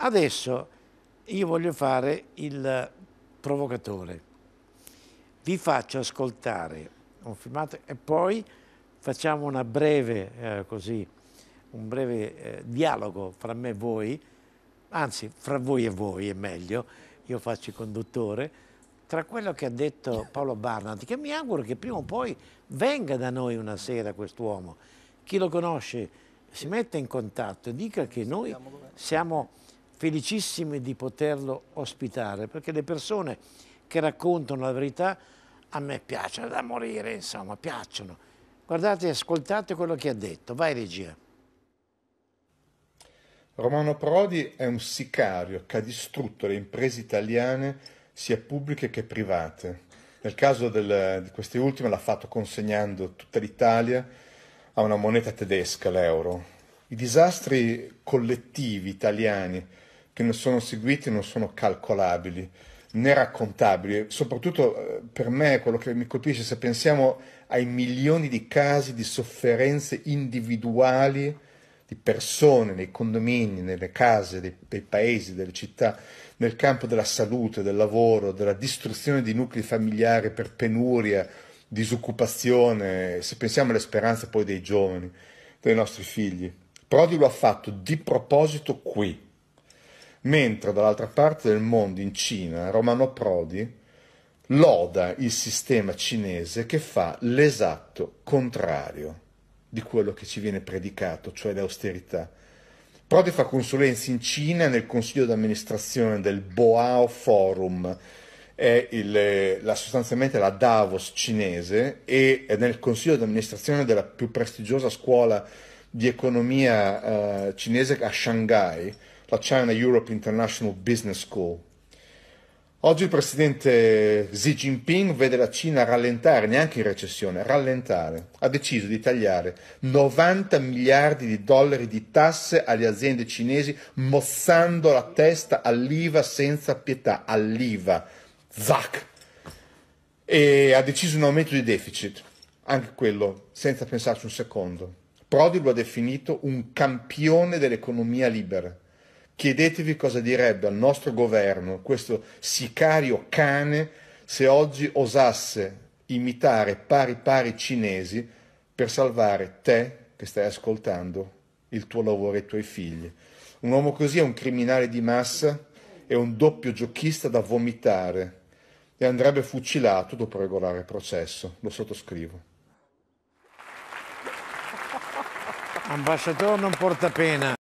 Adesso io voglio fare il provocatore. Vi faccio ascoltare un filmato e poi facciamo una breve, eh, così, un breve eh, dialogo fra me e voi, anzi fra voi e voi è meglio, io faccio il conduttore, tra quello che ha detto Paolo Barnard, che mi auguro che prima o poi venga da noi una sera quest'uomo, chi lo conosce si metta in contatto e dica che noi siamo felicissimi di poterlo ospitare, perché le persone che raccontano la verità a me piacciono da morire, insomma, piacciono. Guardate, e ascoltate quello che ha detto. Vai regia. Romano Prodi è un sicario che ha distrutto le imprese italiane, sia pubbliche che private. Nel caso del, di queste ultime l'ha fatto consegnando tutta l'Italia a una moneta tedesca, l'euro. I disastri collettivi italiani che non sono seguiti non sono calcolabili né raccontabili. Soprattutto eh, per me quello che mi colpisce se pensiamo ai milioni di casi di sofferenze individuali di persone nei condomini, nelle case, dei, dei paesi, delle città, nel campo della salute, del lavoro, della distruzione di nuclei familiari per penuria, disoccupazione, se pensiamo alle speranze poi dei giovani, dei nostri figli. Prodi lo ha fatto di proposito qui, mentre dall'altra parte del mondo, in Cina, Romano Prodi loda il sistema cinese che fa l'esatto contrario di quello che ci viene predicato, cioè l'austerità. Prodi fa consulenze in Cina nel consiglio d'amministrazione del Boao Forum, è il, la, sostanzialmente la Davos cinese e nel consiglio d'amministrazione della più prestigiosa scuola di economia eh, cinese a Shanghai, la China Europe International Business School. Oggi il presidente Xi Jinping vede la Cina rallentare, neanche in recessione, rallentare. Ha deciso di tagliare 90 miliardi di dollari di tasse alle aziende cinesi, mozzando la testa all'IVA senza pietà, all'IVA. Zac! E ha deciso un aumento di deficit, anche quello, senza pensarci un secondo. Prodi lo ha definito un campione dell'economia libera Chiedetevi cosa direbbe al nostro governo questo sicario cane se oggi osasse imitare pari pari cinesi per salvare te che stai ascoltando, il tuo lavoro e i tuoi figli. Un uomo così è un criminale di massa, è un doppio giochista da vomitare e andrebbe fucilato dopo regolare processo. Lo sottoscrivo. Ambasciatore non porta pena.